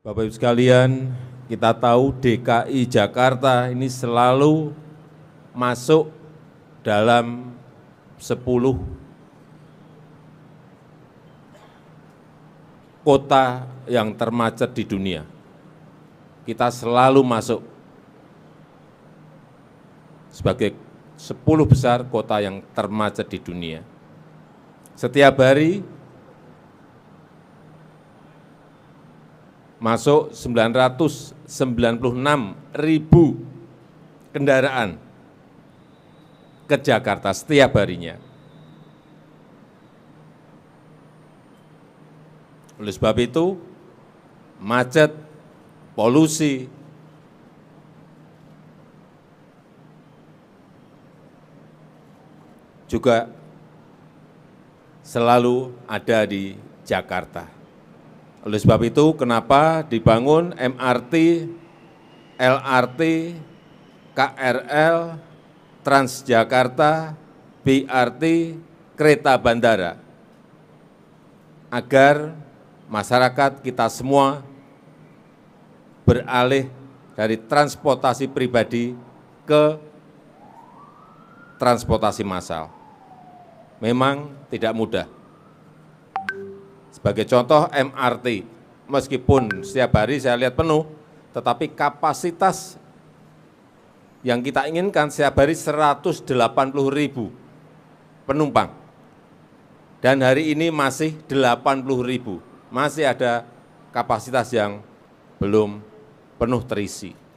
Bapak Ibu sekalian, kita tahu DKI Jakarta ini selalu masuk dalam 10 kota yang termacet di dunia. Kita selalu masuk sebagai 10 besar kota yang termacet di dunia. Setiap hari masuk 996 ribu kendaraan ke Jakarta setiap harinya. Oleh sebab itu, macet, polusi, juga selalu ada di Jakarta. Oleh sebab itu, kenapa dibangun MRT, LRT, KRL, Transjakarta, BRT, kereta bandara, agar masyarakat kita semua beralih dari transportasi pribadi ke transportasi massal. Memang tidak mudah. Sebagai contoh MRT, meskipun setiap hari saya lihat penuh, tetapi kapasitas yang kita inginkan setiap hari 180 ribu penumpang. Dan hari ini masih 80 ribu, masih ada kapasitas yang belum penuh terisi.